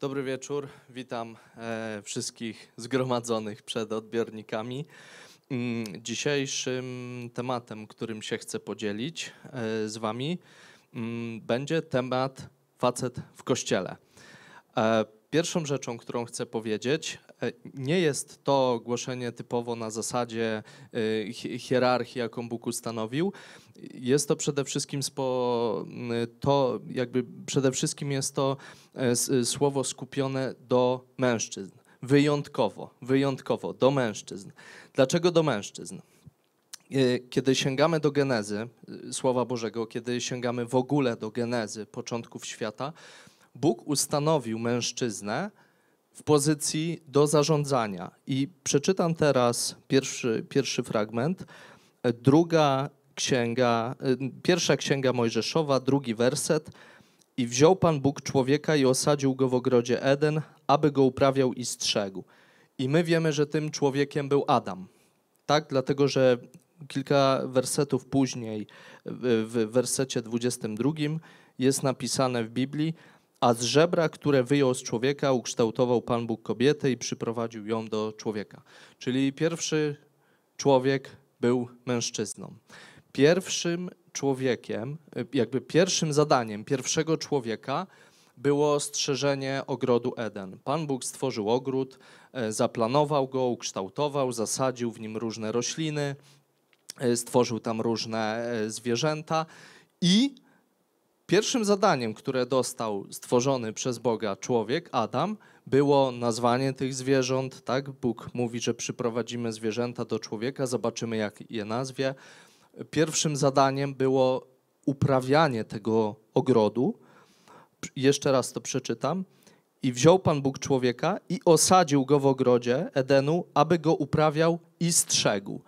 Dobry wieczór, witam e, wszystkich zgromadzonych przed odbiornikami. Mm, dzisiejszym tematem, którym się chcę podzielić e, z Wami, mm, będzie temat facet w kościele. E, pierwszą rzeczą, którą chcę powiedzieć, E, nie jest to głoszenie typowo na zasadzie e, hierarchii, jaką Bóg ustanowił. Jest to przede wszystkim spo, to jakby przede wszystkim jest to e, słowo skupione do mężczyzn. Wyjątkowo, wyjątkowo do mężczyzn. Dlaczego do mężczyzn? kiedy sięgamy do genezy Słowa Bożego, kiedy sięgamy w ogóle do genezy początków świata, Bóg ustanowił mężczyznę w pozycji do zarządzania. I przeczytam teraz pierwszy, pierwszy fragment. Druga księga, y, pierwsza księga Mojżeszowa, drugi werset. I wziął Pan Bóg człowieka i osadził go w ogrodzie Eden, aby go uprawiał i strzegł. I my wiemy, że tym człowiekiem był Adam. Tak, dlatego że kilka wersetów później, w wersecie 22, jest napisane w Biblii, a z żebra, które wyjął z człowieka, ukształtował Pan Bóg kobietę i przyprowadził ją do człowieka. Czyli pierwszy człowiek był mężczyzną. Pierwszym człowiekiem, jakby pierwszym zadaniem pierwszego człowieka było strzeżenie ogrodu Eden. Pan Bóg stworzył ogród, e, zaplanował go, ukształtował, zasadził w nim różne rośliny, e, stworzył tam różne e, zwierzęta i Pierwszym zadaniem, które dostał stworzony przez Boga człowiek, Adam, było nazwanie tych zwierząt. Tak? Bóg mówi, że przyprowadzimy zwierzęta do człowieka, zobaczymy jak je nazwie. Pierwszym zadaniem było uprawianie tego ogrodu. Jeszcze raz to przeczytam. I wziął Pan Bóg człowieka i osadził go w ogrodzie Edenu, aby go uprawiał i strzegł.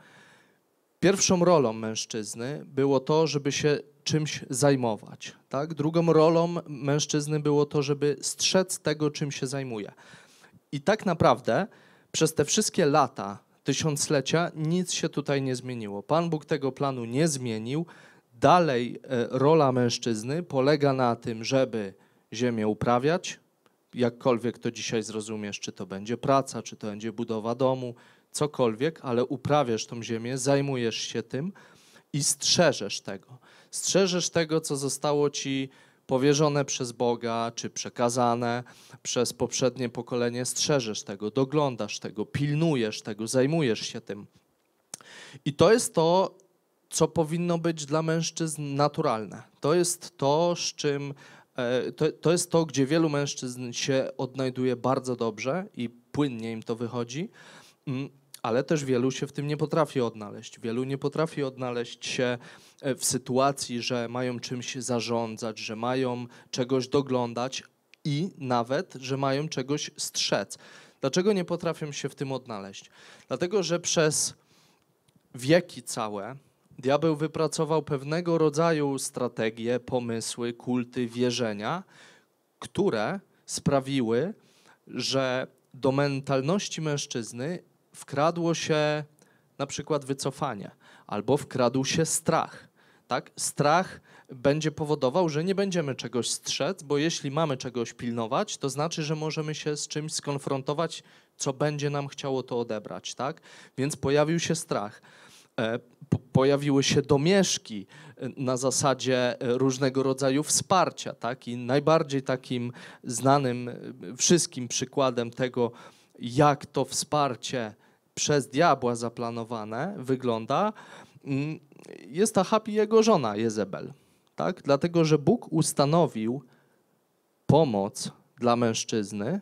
Pierwszą rolą mężczyzny było to, żeby się czymś zajmować. Tak? Drugą rolą mężczyzny było to, żeby strzec tego, czym się zajmuje. I tak naprawdę przez te wszystkie lata, tysiąclecia, nic się tutaj nie zmieniło. Pan Bóg tego planu nie zmienił. Dalej e, rola mężczyzny polega na tym, żeby ziemię uprawiać, jakkolwiek to dzisiaj zrozumiesz, czy to będzie praca, czy to będzie budowa domu, cokolwiek, ale uprawiasz tą ziemię, zajmujesz się tym i strzeżesz tego strzeżesz tego, co zostało ci powierzone przez Boga, czy przekazane przez poprzednie pokolenie, strzeżesz tego, doglądasz tego, pilnujesz tego, zajmujesz się tym. I to jest to, co powinno być dla mężczyzn naturalne. To jest to, z czym. E, to, to jest to, gdzie wielu mężczyzn się odnajduje bardzo dobrze i płynnie im to wychodzi mm, ale też wielu się w tym nie potrafi odnaleźć. Wielu nie potrafi odnaleźć się e, w sytuacji, że mają czymś zarządzać, że mają czegoś doglądać i nawet, że mają czegoś strzec. Dlaczego nie potrafią się w tym odnaleźć? Dlatego, że przez wieki całe diabeł wypracował pewnego rodzaju strategie, pomysły, kulty, wierzenia, które sprawiły, że do mentalności mężczyzny wkradło się na przykład wycofanie albo wkradł się strach. Tak? Strach będzie powodował, że nie będziemy czegoś strzec, bo jeśli mamy czegoś pilnować, to znaczy, że możemy się z czymś skonfrontować, co będzie nam chciało to odebrać. Tak? Więc pojawił się strach. E, pojawiły się domieszki e, na zasadzie e, różnego rodzaju wsparcia. Tak? I najbardziej takim znanym wszystkim przykładem tego, jak to wsparcie przez diabła zaplanowane wygląda, mm, jest Ahab i jego żona Jezebel. Tak? Dlatego, że Bóg ustanowił pomoc dla mężczyzny,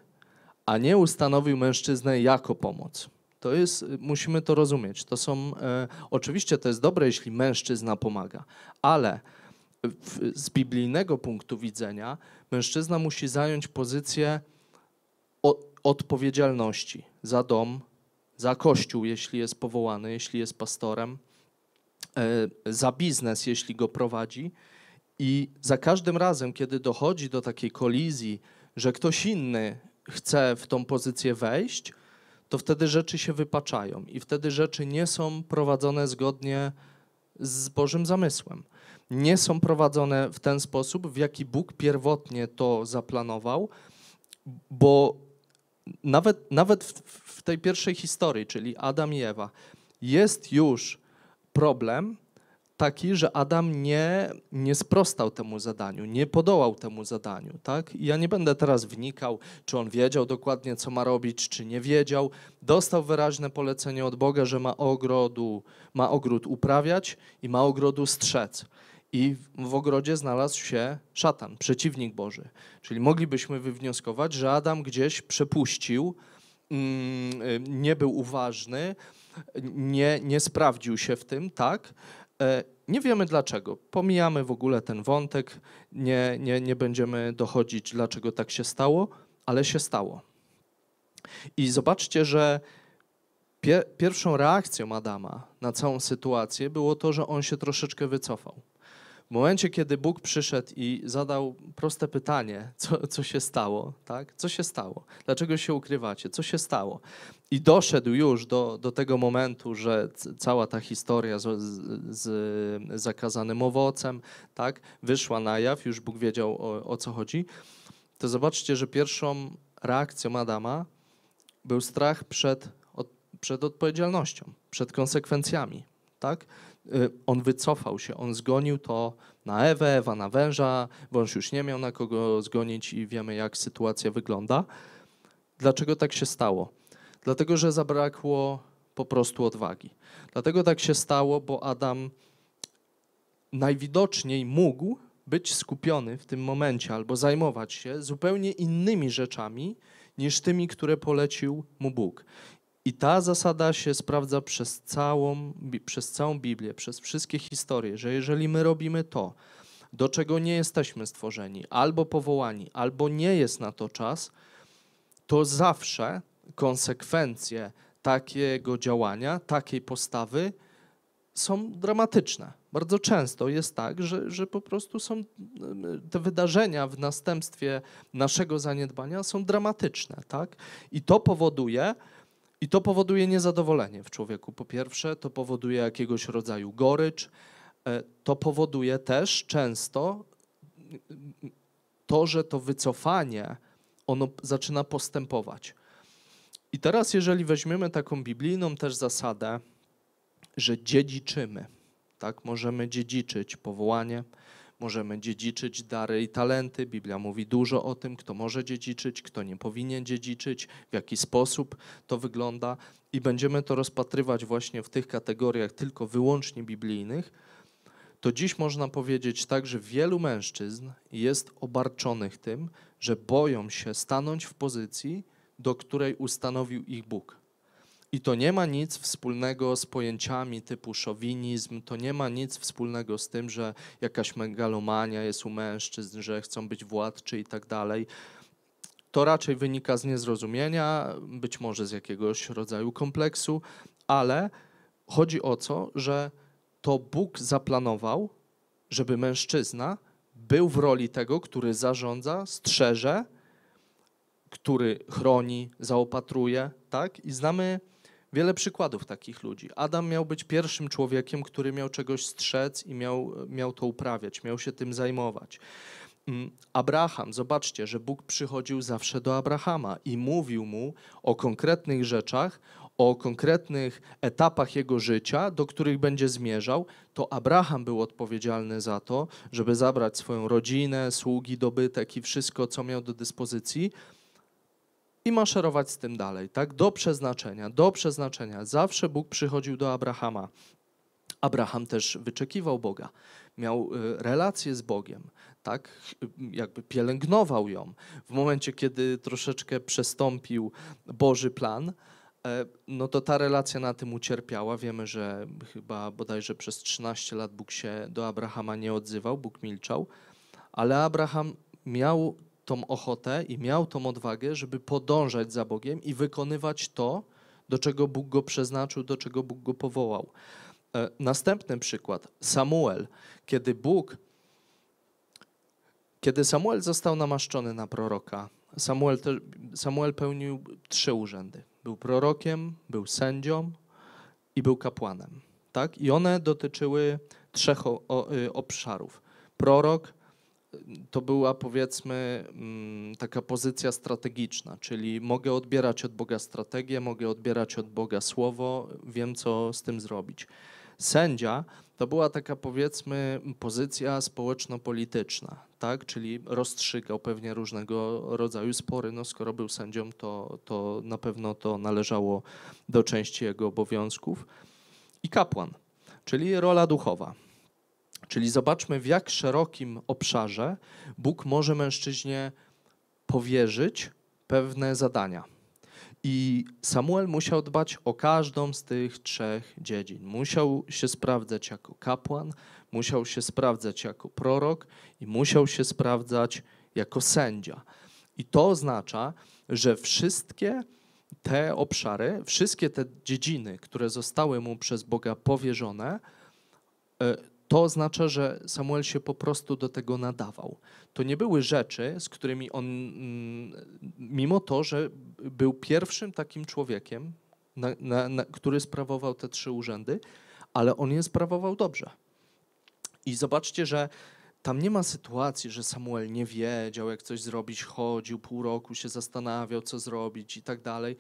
a nie ustanowił mężczyznę jako pomoc. To jest, musimy to rozumieć. To są, e, oczywiście to jest dobre, jeśli mężczyzna pomaga, ale w, z biblijnego punktu widzenia mężczyzna musi zająć pozycję o, odpowiedzialności za dom, za kościół, jeśli jest powołany, jeśli jest pastorem, e, za biznes, jeśli go prowadzi. I za każdym razem, kiedy dochodzi do takiej kolizji, że ktoś inny chce w tą pozycję wejść, to wtedy rzeczy się wypaczają i wtedy rzeczy nie są prowadzone zgodnie z Bożym zamysłem. Nie są prowadzone w ten sposób, w jaki Bóg pierwotnie to zaplanował, bo nawet, nawet w, w tej pierwszej historii, czyli Adam i Ewa, jest już problem taki, że Adam nie, nie sprostał temu zadaniu, nie podołał temu zadaniu. Tak? I ja nie będę teraz wnikał, czy on wiedział dokładnie, co ma robić, czy nie wiedział. Dostał wyraźne polecenie od Boga, że ma ogrodu, ma ogród uprawiać i ma ogrodu strzec i w ogrodzie znalazł się szatan, przeciwnik Boży. Czyli moglibyśmy wywnioskować, że Adam gdzieś przepuścił, mm, y, nie był uważny, nie, nie sprawdził się w tym, tak? E, nie wiemy dlaczego. Pomijamy w ogóle ten wątek, nie, nie, nie będziemy dochodzić, dlaczego tak się stało, ale się stało. I zobaczcie, że pierwszą reakcją Adama na całą sytuację było to, że on się troszeczkę wycofał. W momencie, kiedy Bóg przyszedł i zadał proste pytanie, co, co się stało, tak? Co się stało? Dlaczego się ukrywacie? Co się stało? I doszedł już do, do tego momentu, że cała ta historia z, z zakazanym owocem, tak? Wyszła na jaw, już Bóg wiedział o, o co chodzi. To zobaczcie, że pierwszą reakcją Adama był strach przed, od, przed odpowiedzialnością, przed konsekwencjami, tak? Y, on wycofał się, on zgonił to na Ewę, Ewa na węża, wąż już nie miał na kogo zgonić i wiemy, jak sytuacja wygląda. Dlaczego tak się stało? Dlatego, że zabrakło po prostu odwagi. Dlatego tak się stało, bo Adam najwidoczniej mógł być skupiony w tym momencie albo zajmować się zupełnie innymi rzeczami niż tymi, które polecił mu Bóg. I ta zasada się sprawdza przez całą, przez całą Biblię, przez wszystkie historie, że jeżeli my robimy to, do czego nie jesteśmy stworzeni, albo powołani, albo nie jest na to czas, to zawsze konsekwencje takiego działania, takiej postawy są dramatyczne. Bardzo często jest tak, że, że po prostu są te wydarzenia w następstwie naszego zaniedbania są dramatyczne, tak? I to powoduje, i to powoduje niezadowolenie w człowieku, po pierwsze, to powoduje jakiegoś rodzaju gorycz, e, to powoduje też często to, że to wycofanie ono zaczyna postępować. I teraz, jeżeli weźmiemy taką biblijną też zasadę, że dziedziczymy, tak, możemy dziedziczyć powołanie, Możemy dziedziczyć dary i talenty. Biblia mówi dużo o tym, kto może dziedziczyć, kto nie powinien dziedziczyć, w jaki sposób to wygląda. I będziemy to rozpatrywać właśnie w tych kategoriach tylko wyłącznie biblijnych. To dziś można powiedzieć tak, że wielu mężczyzn jest obarczonych tym, że boją się stanąć w pozycji, do której ustanowił ich Bóg. I to nie ma nic wspólnego z pojęciami typu szowinizm, to nie ma nic wspólnego z tym, że jakaś megalomania jest u mężczyzn, że chcą być władczy i tak dalej. To raczej wynika z niezrozumienia, być może z jakiegoś rodzaju kompleksu, ale chodzi o to, że to Bóg zaplanował, żeby mężczyzna był w roli tego, który zarządza, strzeże, który chroni, zaopatruje, tak? I znamy wiele przykładów takich ludzi. Adam miał być pierwszym człowiekiem, który miał czegoś strzec i miał, miał to uprawiać, miał się tym zajmować. Mm, Abraham, zobaczcie, że Bóg przychodził zawsze do Abrahama i mówił mu o konkretnych rzeczach, o konkretnych etapach jego życia, do których będzie zmierzał, to Abraham był odpowiedzialny za to, żeby zabrać swoją rodzinę, sługi, dobytek i wszystko, co miał do dyspozycji i maszerować z tym dalej, tak? Do przeznaczenia, do przeznaczenia. Zawsze Bóg przychodził do Abrahama. Abraham też wyczekiwał Boga, miał y, relację z Bogiem, tak? Jakby pielęgnował ją. W momencie, kiedy troszeczkę przestąpił Boży plan, e, no to ta relacja na tym ucierpiała. Wiemy, że chyba bodajże przez 13 lat Bóg się do Abrahama nie odzywał, Bóg milczał, ale Abraham miał tą ochotę i miał tą odwagę, żeby podążać za Bogiem i wykonywać to, do czego Bóg go przeznaczył, do czego Bóg go powołał. E, następny przykład, Samuel, kiedy Bóg, kiedy Samuel został namaszczony na proroka, Samuel, Samuel pełnił trzy urzędy. Był prorokiem, był sędzią i był kapłanem. Tak? I one dotyczyły trzech y, obszarów. Prorok, to była powiedzmy mm, taka pozycja strategiczna, czyli mogę odbierać od Boga strategię, mogę odbierać od Boga słowo, wiem co z tym zrobić. Sędzia to była taka powiedzmy pozycja społeczno-polityczna, tak? czyli rozstrzygał pewnie różnego rodzaju spory. No, skoro był sędzią, to, to na pewno to należało do części jego obowiązków. I kapłan, czyli rola duchowa Czyli zobaczmy, w jak szerokim obszarze Bóg może mężczyźnie powierzyć pewne zadania. I Samuel musiał dbać o każdą z tych trzech dziedzin. Musiał się sprawdzać jako kapłan, musiał się sprawdzać jako prorok i musiał się sprawdzać jako sędzia. I to oznacza, że wszystkie te obszary, wszystkie te dziedziny, które zostały mu przez Boga powierzone, e, to oznacza, że Samuel się po prostu do tego nadawał. To nie były rzeczy, z którymi on, mm, mimo to, że był pierwszym takim człowiekiem, na, na, na, który sprawował te trzy urzędy, ale on je sprawował dobrze. I zobaczcie, że tam nie ma sytuacji, że Samuel nie wiedział, jak coś zrobić, chodził pół roku, się zastanawiał, co zrobić i tak dalej.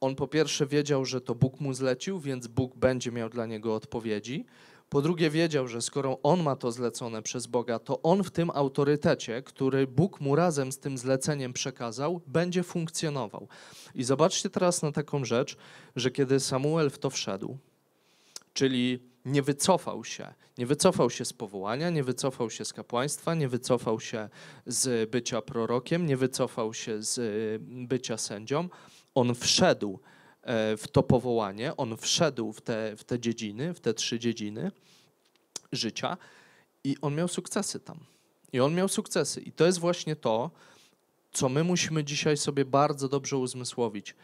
On po pierwsze wiedział, że to Bóg mu zlecił, więc Bóg będzie miał dla niego odpowiedzi. Po drugie, wiedział, że skoro on ma to zlecone przez Boga, to on w tym autorytecie, który Bóg mu razem z tym zleceniem przekazał, będzie funkcjonował. I zobaczcie teraz na taką rzecz, że kiedy Samuel w to wszedł, czyli nie wycofał się. Nie wycofał się z powołania, nie wycofał się z kapłaństwa, nie wycofał się z bycia prorokiem, nie wycofał się z y, bycia sędzią. On wszedł E, w to powołanie, on wszedł w te, w te dziedziny, w te trzy dziedziny życia i on miał sukcesy tam. I on miał sukcesy. I to jest właśnie to, co my musimy dzisiaj sobie bardzo dobrze uzmysłowić.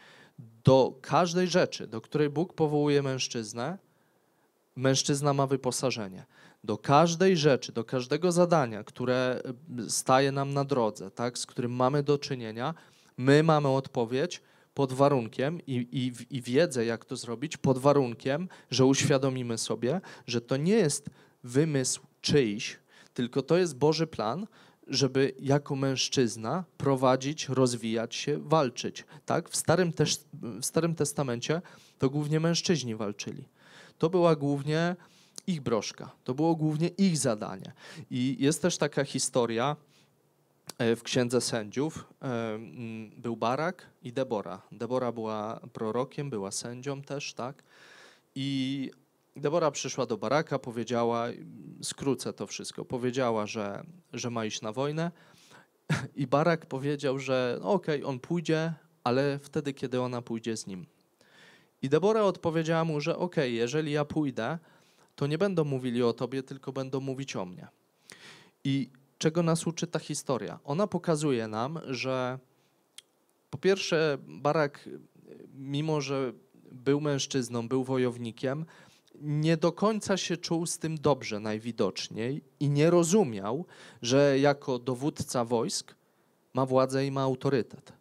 Do każdej rzeczy, do której Bóg powołuje mężczyznę, mężczyzna ma wyposażenie. Do każdej rzeczy, do każdego zadania, które staje nam na drodze, tak, z którym mamy do czynienia, my mamy odpowiedź, pod warunkiem i, i, i wiedzę, jak to zrobić, pod warunkiem, że uświadomimy sobie, że to nie jest wymysł czyjś, tylko to jest Boży plan, żeby jako mężczyzna prowadzić, rozwijać się, walczyć. Tak? W, Starym też, w Starym Testamencie to głównie mężczyźni walczyli. To była głównie ich broszka, to było głównie ich zadanie. I jest też taka historia, E, w Księdze Sędziów e, był Barak i Debora. Debora była prorokiem, była sędzią też, tak? I Debora przyszła do Baraka, powiedziała, skrócę to wszystko, powiedziała, że, że ma iść na wojnę i Barak powiedział, że no, okej, okay, on pójdzie, ale wtedy, kiedy ona pójdzie z nim. I Debora odpowiedziała mu, że okej, okay, jeżeli ja pójdę, to nie będą mówili o tobie, tylko będą mówić o mnie. I czego nas uczy ta historia? Ona pokazuje nam, że po pierwsze, Barak, mimo że był mężczyzną, był wojownikiem, nie do końca się czuł z tym dobrze najwidoczniej i nie rozumiał, że jako dowódca wojsk ma władzę i ma autorytet.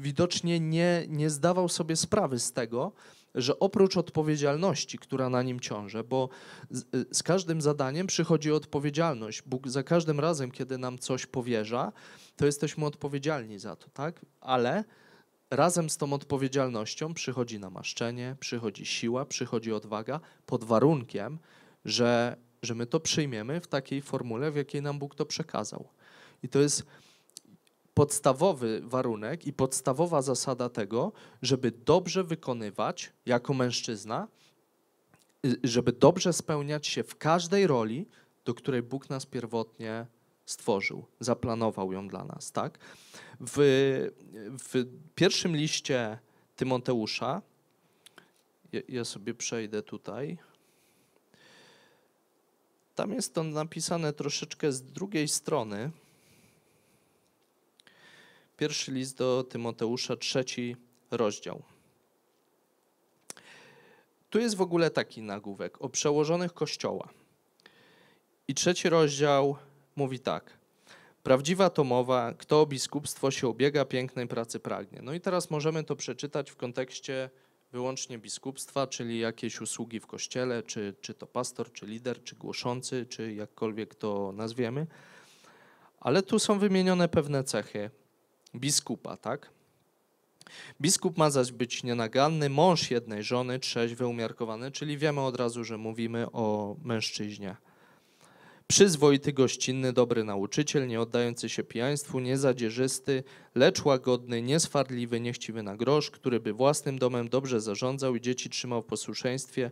Widocznie nie, nie zdawał sobie sprawy z tego, że oprócz odpowiedzialności, która na nim ciąży, bo z, y, z każdym zadaniem przychodzi odpowiedzialność. Bóg za każdym razem, kiedy nam coś powierza, to jesteśmy odpowiedzialni za to, tak? Ale razem z tą odpowiedzialnością przychodzi namaszczenie, przychodzi siła, przychodzi odwaga, pod warunkiem, że, że my to przyjmiemy w takiej formule, w jakiej nam Bóg to przekazał. I to jest podstawowy warunek i podstawowa zasada tego, żeby dobrze wykonywać jako mężczyzna, y, żeby dobrze spełniać się w każdej roli, do której Bóg nas pierwotnie stworzył, zaplanował ją dla nas, tak? W, w pierwszym liście Tymoteusza, ja, ja sobie przejdę tutaj, tam jest to napisane troszeczkę z drugiej strony, Pierwszy list do Tymoteusza, trzeci rozdział. Tu jest w ogóle taki nagłówek o przełożonych kościoła. I trzeci rozdział mówi tak. Prawdziwa to mowa, kto o biskupstwo się ubiega pięknej pracy pragnie. No i teraz możemy to przeczytać w kontekście wyłącznie biskupstwa, czyli jakieś usługi w kościele, czy, czy to pastor, czy lider, czy głoszący, czy jakkolwiek to nazwiemy. Ale tu są wymienione pewne cechy biskupa, tak? Biskup ma zaś być nienaganny, mąż jednej żony, trzeźwy, umiarkowany, czyli wiemy od razu, że mówimy o mężczyźnie. Przyzwoity, gościnny, dobry nauczyciel, nie oddający się pijaństwu, niezadzierzysty, lecz łagodny, nieswardliwy, niechciwy na grosz, który by własnym domem dobrze zarządzał i dzieci trzymał w posłuszeństwie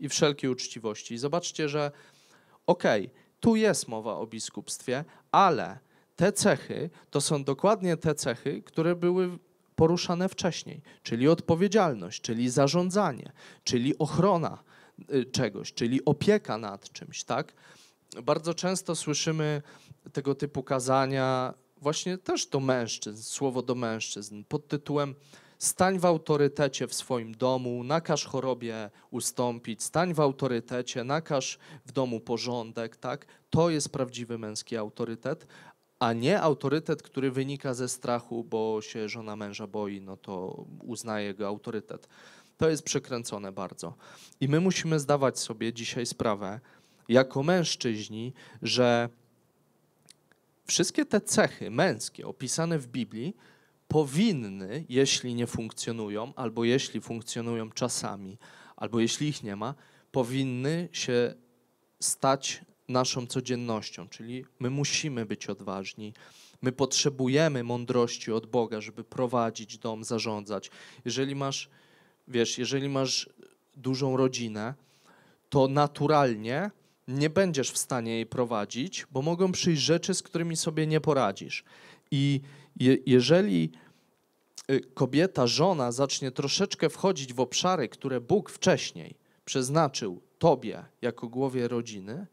i wszelkiej uczciwości. I zobaczcie, że okej, okay, tu jest mowa o biskupstwie, ale te cechy to są dokładnie te cechy, które były poruszane wcześniej, czyli odpowiedzialność, czyli zarządzanie, czyli ochrona y, czegoś, czyli opieka nad czymś, tak? Bardzo często słyszymy tego typu kazania właśnie też do mężczyzn, słowo do mężczyzn pod tytułem stań w autorytecie w swoim domu, nakaż chorobie ustąpić, stań w autorytecie, nakaż w domu porządek, tak? To jest prawdziwy męski autorytet, a nie autorytet, który wynika ze strachu, bo się żona męża boi, no to uznaje go autorytet. To jest przekręcone bardzo. I my musimy zdawać sobie dzisiaj sprawę, jako mężczyźni, że wszystkie te cechy męskie opisane w Biblii powinny, jeśli nie funkcjonują, albo jeśli funkcjonują czasami, albo jeśli ich nie ma, powinny się stać naszą codziennością, czyli my musimy być odważni. My potrzebujemy mądrości od Boga, żeby prowadzić dom, zarządzać. Jeżeli masz, wiesz, jeżeli masz dużą rodzinę, to naturalnie nie będziesz w stanie jej prowadzić, bo mogą przyjść rzeczy, z którymi sobie nie poradzisz. I je, jeżeli y, kobieta, żona zacznie troszeczkę wchodzić w obszary, które Bóg wcześniej przeznaczył tobie jako głowie rodziny,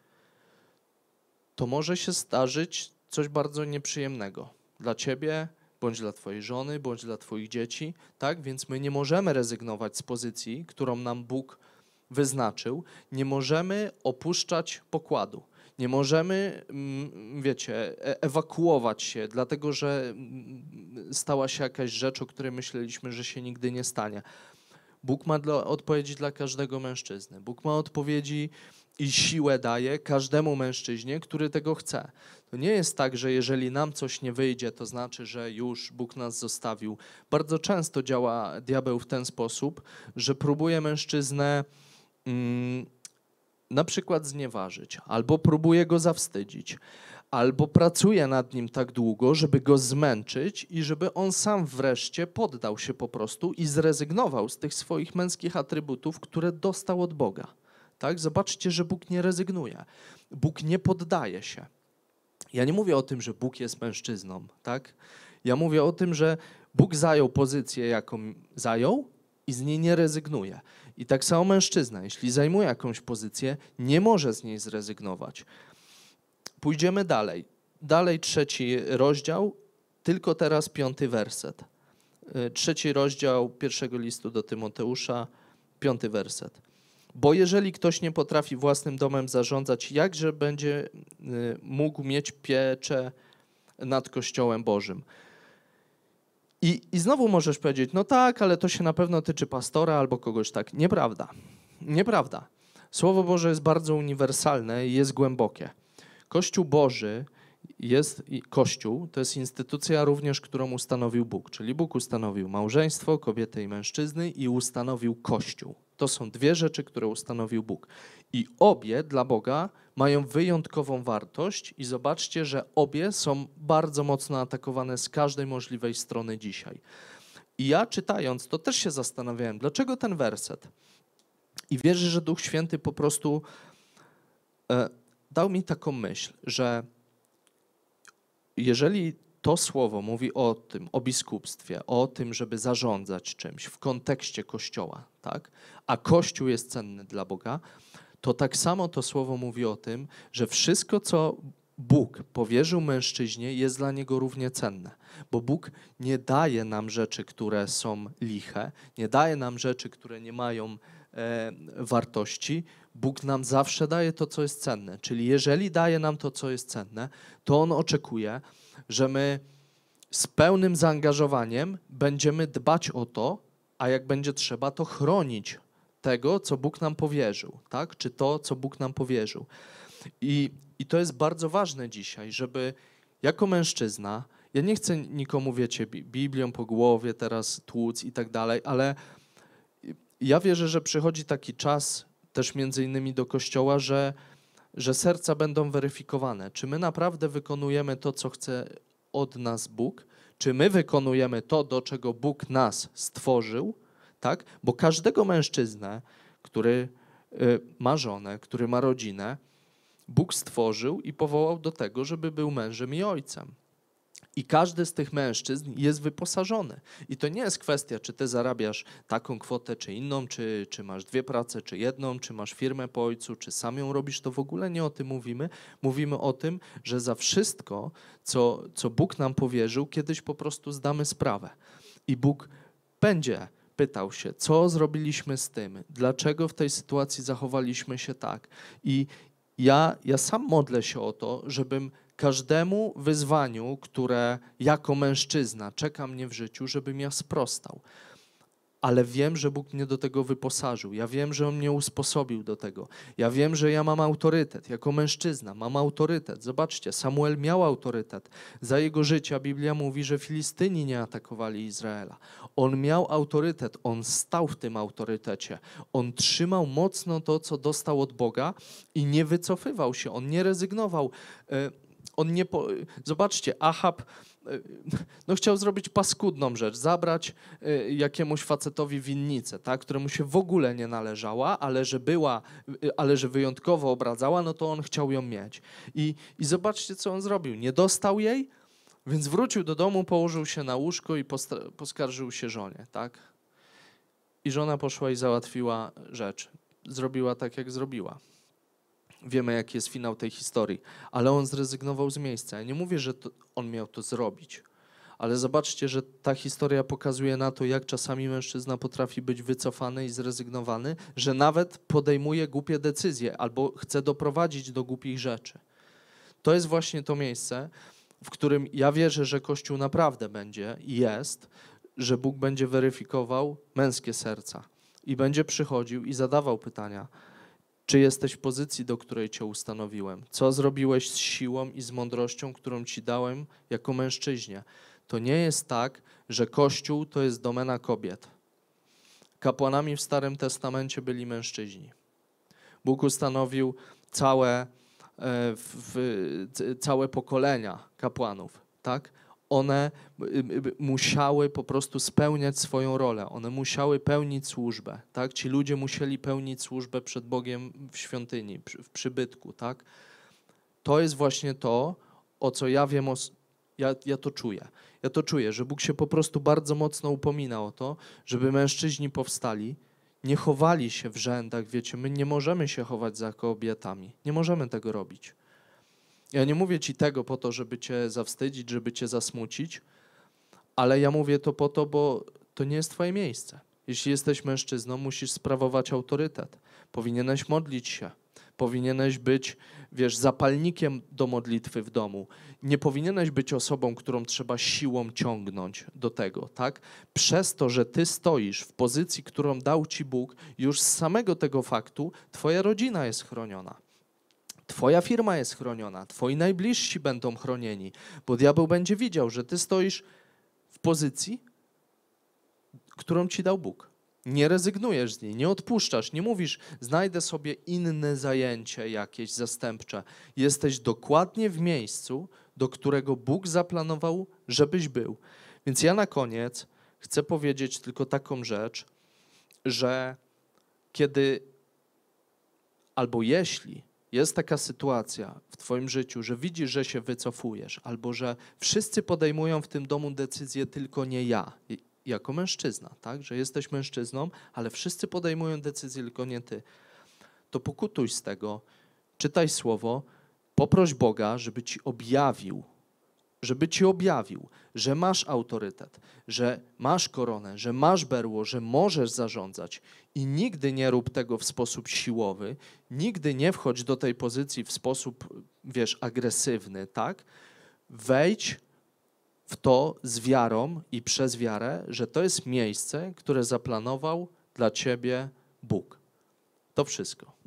to może się zdarzyć coś bardzo nieprzyjemnego dla ciebie, bądź dla twojej żony, bądź dla twoich dzieci, tak? Więc my nie możemy rezygnować z pozycji, którą nam Bóg wyznaczył. Nie możemy opuszczać pokładu. Nie możemy, mm, wiecie, e, ewakuować się, dlatego że mm, stała się jakaś rzecz, o której myśleliśmy, że się nigdy nie stanie. Bóg ma dla, odpowiedzi dla każdego mężczyzny. Bóg ma odpowiedzi i siłę daje każdemu mężczyźnie, który tego chce. To nie jest tak, że jeżeli nam coś nie wyjdzie, to znaczy, że już Bóg nas zostawił. Bardzo często działa diabeł w ten sposób, że próbuje mężczyznę mm, na przykład znieważyć, albo próbuje go zawstydzić, albo pracuje nad nim tak długo, żeby go zmęczyć i żeby on sam wreszcie poddał się po prostu i zrezygnował z tych swoich męskich atrybutów, które dostał od Boga. Tak? Zobaczcie, że Bóg nie rezygnuje. Bóg nie poddaje się. Ja nie mówię o tym, że Bóg jest mężczyzną, tak? Ja mówię o tym, że Bóg zajął pozycję, jaką zajął i z niej nie rezygnuje. I tak samo mężczyzna, jeśli zajmuje jakąś pozycję, nie może z niej zrezygnować. Pójdziemy dalej. Dalej trzeci rozdział, tylko teraz piąty werset. E, trzeci rozdział pierwszego listu do Tymoteusza, piąty werset. Bo jeżeli ktoś nie potrafi własnym domem zarządzać, jakże będzie y, mógł mieć pieczę nad Kościołem Bożym? I, I znowu możesz powiedzieć, no tak, ale to się na pewno tyczy pastora albo kogoś tak. Nieprawda. Nieprawda. Słowo Boże jest bardzo uniwersalne i jest głębokie. Kościół Boży jest Kościół, to jest instytucja również, którą ustanowił Bóg, czyli Bóg ustanowił małżeństwo kobiety i mężczyzny i ustanowił Kościół. To są dwie rzeczy, które ustanowił Bóg. I obie dla Boga mają wyjątkową wartość, i zobaczcie, że obie są bardzo mocno atakowane z każdej możliwej strony dzisiaj. I ja czytając to też się zastanawiałem, dlaczego ten werset. I wierzę, że Duch Święty po prostu e, dał mi taką myśl, że jeżeli to słowo mówi o tym, o biskupstwie, o tym, żeby zarządzać czymś w kontekście Kościoła, tak? a Kościół jest cenny dla Boga, to tak samo to słowo mówi o tym, że wszystko, co Bóg powierzył mężczyźnie, jest dla niego równie cenne, bo Bóg nie daje nam rzeczy, które są liche, nie daje nam rzeczy, które nie mają e, wartości. Bóg nam zawsze daje to, co jest cenne. Czyli jeżeli daje nam to, co jest cenne, to On oczekuje, że my z pełnym zaangażowaniem będziemy dbać o to, a jak będzie trzeba, to chronić tego, co Bóg nam powierzył, tak? Czy to, co Bóg nam powierzył. I, i to jest bardzo ważne dzisiaj, żeby jako mężczyzna, ja nie chcę nikomu, wiecie, Biblią po głowie teraz tłuc i tak dalej, ale ja wierzę, że przychodzi taki czas też między innymi do kościoła, że że serca będą weryfikowane. Czy my naprawdę wykonujemy to, co chce od nas Bóg? Czy my wykonujemy to, do czego Bóg nas stworzył? Tak? Bo każdego mężczyznę, który y, ma żonę, który ma rodzinę, Bóg stworzył i powołał do tego, żeby był mężem i ojcem. I każdy z tych mężczyzn jest wyposażony. I to nie jest kwestia, czy ty zarabiasz taką kwotę, czy inną, czy, czy masz dwie prace, czy jedną, czy masz firmę po ojcu, czy sam ją robisz. To w ogóle nie o tym mówimy. Mówimy o tym, że za wszystko, co, co Bóg nam powierzył, kiedyś po prostu zdamy sprawę. I Bóg będzie pytał się, co zrobiliśmy z tym, dlaczego w tej sytuacji zachowaliśmy się tak. I ja, ja sam modlę się o to, żebym każdemu wyzwaniu, które jako mężczyzna czeka mnie w życiu, żebym ja sprostał. Ale wiem, że Bóg mnie do tego wyposażył. Ja wiem, że On mnie usposobił do tego. Ja wiem, że ja mam autorytet. Jako mężczyzna mam autorytet. Zobaczcie, Samuel miał autorytet. Za jego życia Biblia mówi, że Filistyni nie atakowali Izraela. On miał autorytet. On stał w tym autorytecie. On trzymał mocno to, co dostał od Boga i nie wycofywał się. On nie rezygnował. E, on nie po... Zobaczcie, Ahab e, no, chciał zrobić paskudną rzecz, zabrać e, jakiemuś facetowi winnicę, tak, któremu się w ogóle nie należała, ale że była, e, ale że wyjątkowo obradzała, no to on chciał ją mieć. I, i zobaczcie, co on zrobił. Nie dostał jej, więc wrócił do domu, położył się na łóżko i poskarżył się żonie, tak. I żona poszła i załatwiła rzecz. Zrobiła tak, jak zrobiła wiemy, jaki jest finał tej historii, ale on zrezygnował z miejsca. Ja nie mówię, że to, on miał to zrobić, ale zobaczcie, że ta historia pokazuje na to, jak czasami mężczyzna potrafi być wycofany i zrezygnowany, że nawet podejmuje głupie decyzje albo chce doprowadzić do głupich rzeczy. To jest właśnie to miejsce, w którym ja wierzę, że Kościół naprawdę będzie i jest, że Bóg będzie weryfikował męskie serca i będzie przychodził i zadawał pytania czy jesteś w pozycji, do której cię ustanowiłem? Co zrobiłeś z siłą i z mądrością, którą ci dałem jako mężczyźnie? To nie jest tak, że Kościół to jest domena kobiet. Kapłanami w Starym Testamencie byli mężczyźni. Bóg ustanowił całe, e, w, całe pokolenia kapłanów, tak? one y, y, y, musiały po prostu spełniać swoją rolę, one musiały pełnić służbę, tak? Ci ludzie musieli pełnić służbę przed Bogiem w świątyni, w przybytku, tak? To jest właśnie to, o co ja wiem, o, ja, ja to czuję. Ja to czuję, że Bóg się po prostu bardzo mocno upomina o to, żeby mężczyźni powstali, nie chowali się w rzędach, wiecie, my nie możemy się chować za kobietami, nie możemy tego robić. Ja nie mówię ci tego po to, żeby cię zawstydzić, żeby cię zasmucić, ale ja mówię to po to, bo to nie jest twoje miejsce. Jeśli jesteś mężczyzną, musisz sprawować autorytet. Powinieneś modlić się. Powinieneś być, wiesz, zapalnikiem do modlitwy w domu. Nie powinieneś być osobą, którą trzeba siłą ciągnąć do tego, tak? Przez to, że ty stoisz w pozycji, którą dał ci Bóg, już z samego tego faktu twoja rodzina jest chroniona. Twoja firma jest chroniona, twoi najbliżsi będą chronieni, bo diabeł będzie widział, że ty stoisz w pozycji, którą ci dał Bóg. Nie rezygnujesz z niej, nie odpuszczasz, nie mówisz, znajdę sobie inne zajęcie jakieś zastępcze. Jesteś dokładnie w miejscu, do którego Bóg zaplanował, żebyś był. Więc ja na koniec chcę powiedzieć tylko taką rzecz, że kiedy albo jeśli jest taka sytuacja w Twoim życiu, że widzisz, że się wycofujesz, albo że wszyscy podejmują w tym domu decyzję, tylko nie ja, jako mężczyzna, tak? Że jesteś mężczyzną, ale wszyscy podejmują decyzję, tylko nie ty. To pokutuj z tego, czytaj słowo, poproś Boga, żeby ci objawił żeby ci objawił, że masz autorytet, że masz koronę, że masz berło, że możesz zarządzać i nigdy nie rób tego w sposób siłowy, nigdy nie wchodź do tej pozycji w sposób, wiesz, agresywny, tak? Wejdź w to z wiarą i przez wiarę, że to jest miejsce, które zaplanował dla ciebie Bóg. To wszystko.